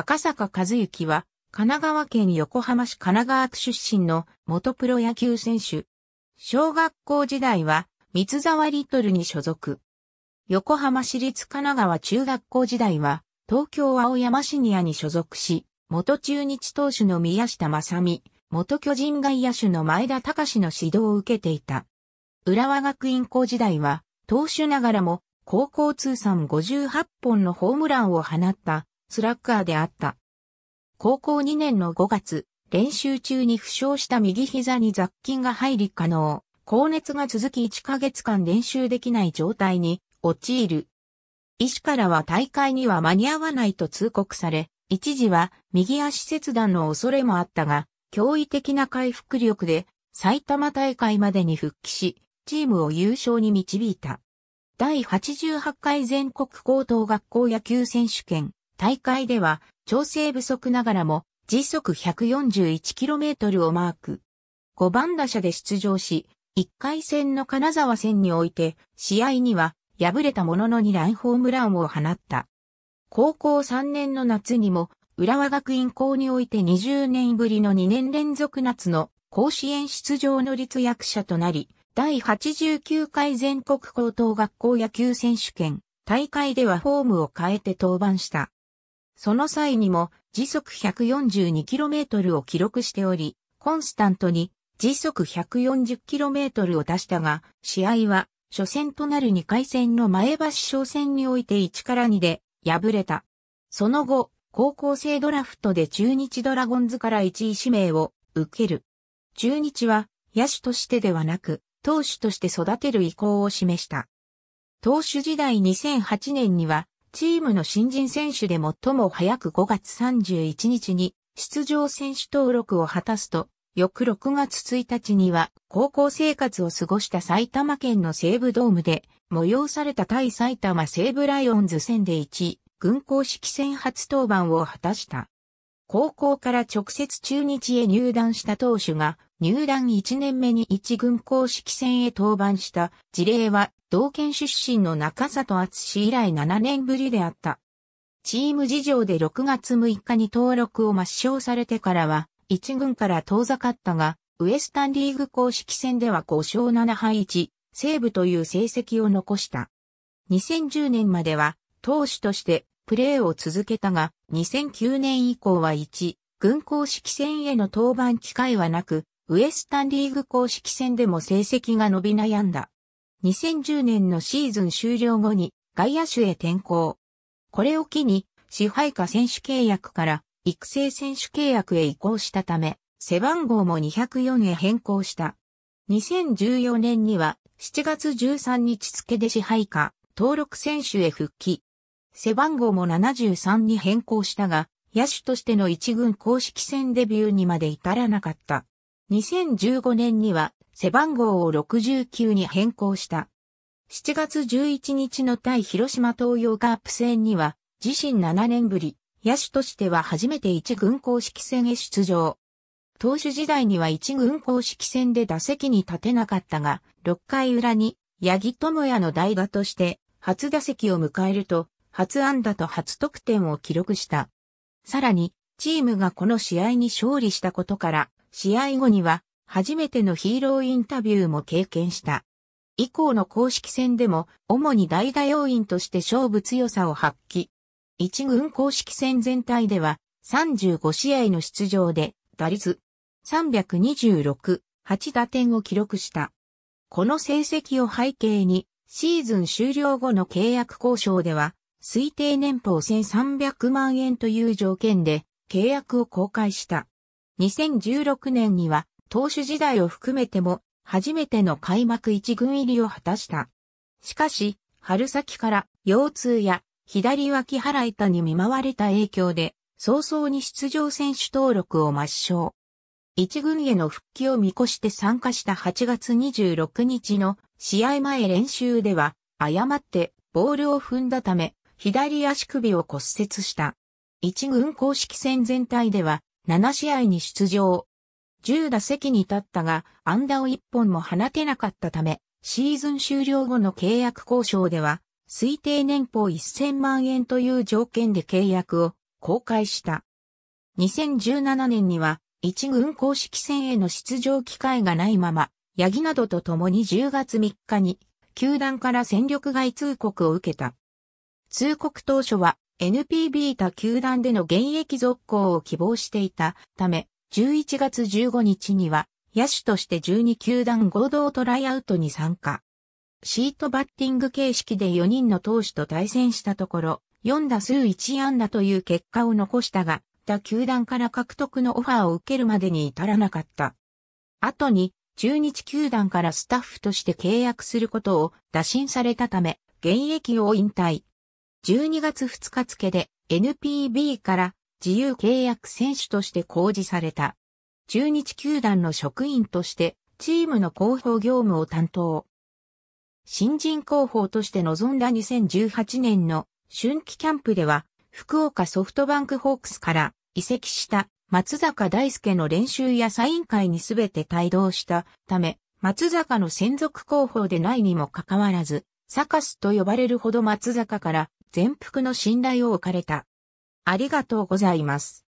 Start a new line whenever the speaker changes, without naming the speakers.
赤坂和幸は、神奈川県横浜市神奈川区出身の元プロ野球選手。小学校時代は、三沢リトルに所属。横浜市立神奈川中学校時代は、東京青山シニアに所属し、元中日投手の宮下正美、元巨人外野手の前田隆の指導を受けていた。浦和学院校時代は、投手ながらも、高校通算58本のホームランを放ったスラッガーであった。高校2年の5月、練習中に負傷した右膝に雑菌が入り可能。高熱が続き1ヶ月間練習できない状態に陥る。医師からは大会には間に合わないと通告され、一時は右足切断の恐れもあったが、驚異的な回復力で埼玉大会までに復帰し、チームを優勝に導いた。第88回全国高等学校野球選手権、大会では調整不足ながらも時速 141km をマーク。5番打者で出場し、1回戦の金沢戦において試合には敗れたものの2ランホームランを放った。高校3年の夏にも浦和学院校において20年ぶりの2年連続夏の甲子園出場の立役者となり、第89回全国高等学校野球選手権大会ではフォームを変えて登板した。その際にも時速 142km を記録しており、コンスタントに時速 140km を出したが、試合は初戦となる2回戦の前橋商戦において1から2で敗れた。その後、高校生ドラフトで中日ドラゴンズから1位指名を受ける。中日は野手としてではなく、投手として育てる意向を示した。投手時代2008年にはチームの新人選手で最も早く5月31日に出場選手登録を果たすと、翌6月1日には高校生活を過ごした埼玉県の西武ドームで催された対埼玉西武ライオンズ戦で1、軍公式戦初登板を果たした。高校から直接中日へ入団した投手が入団1年目に1軍公式戦へ登板した事例は同県出身の中里敦史以来7年ぶりであった。チーム事情で6月6日に登録を抹消されてからは、1軍から遠ざかったが、ウエスタンリーグ公式戦では5勝7敗1、セーブという成績を残した。2010年までは、投手としてプレーを続けたが、2009年以降は1、軍公式戦への登板機会はなく、ウエスタンリーグ公式戦でも成績が伸び悩んだ。2010年のシーズン終了後に外野手へ転向。これを機に支配下選手契約から育成選手契約へ移行したため、背番号も204へ変更した。2014年には7月13日付で支配下登録選手へ復帰。背番号も73に変更したが、野手としての一軍公式戦デビューにまで至らなかった。2015年には背番号を69に変更した。7月11日の対広島東洋カープ戦には自身7年ぶり、野手としては初めて1軍公式戦へ出場。投手時代には1軍公式戦で打席に立てなかったが、6回裏に八木智也の代打として初打席を迎えると、初安打と初得点を記録した。さらに、チームがこの試合に勝利したことから、試合後には初めてのヒーローインタビューも経験した。以降の公式戦でも主に代打要員として勝負強さを発揮。一軍公式戦全体では35試合の出場で打率326、8打点を記録した。この成績を背景にシーズン終了後の契約交渉では推定年俸1300万円という条件で契約を公開した。2016年には投手時代を含めても初めての開幕一軍入りを果たした。しかし、春先から腰痛や左脇腹痛に見舞われた影響で、早々に出場選手登録を抹消。一軍への復帰を見越して参加した8月26日の試合前練習では、誤ってボールを踏んだため、左足首を骨折した。一軍公式戦全体では7試合に出場。10打席に立ったが、安打を1本も放てなかったため、シーズン終了後の契約交渉では、推定年俸1000万円という条件で契約を公開した。2017年には、一軍公式戦への出場機会がないまま、ヤギなどと共に10月3日に、球団から戦力外通告を受けた。通告当初は NPB 他球団での現役続行を希望していたため、11月15日には野手として12球団合同トライアウトに参加。シートバッティング形式で4人の投手と対戦したところ、4打数1安打という結果を残したが、他球団から獲得のオファーを受けるまでに至らなかった。後に、中日球団からスタッフとして契約することを打診されたため、現役を引退。12月2日付で NPB から自由契約選手として公示された。中日球団の職員としてチームの広報業務を担当。新人広報として臨んだ2018年の春季キャンプでは福岡ソフトバンクホークスから移籍した松坂大輔の練習やサイン会にすべて帯同したため、松坂の専属広報でないにもかかわらず、サカスと呼ばれるほど松坂から全幅の信頼を置かれた。ありがとうございます。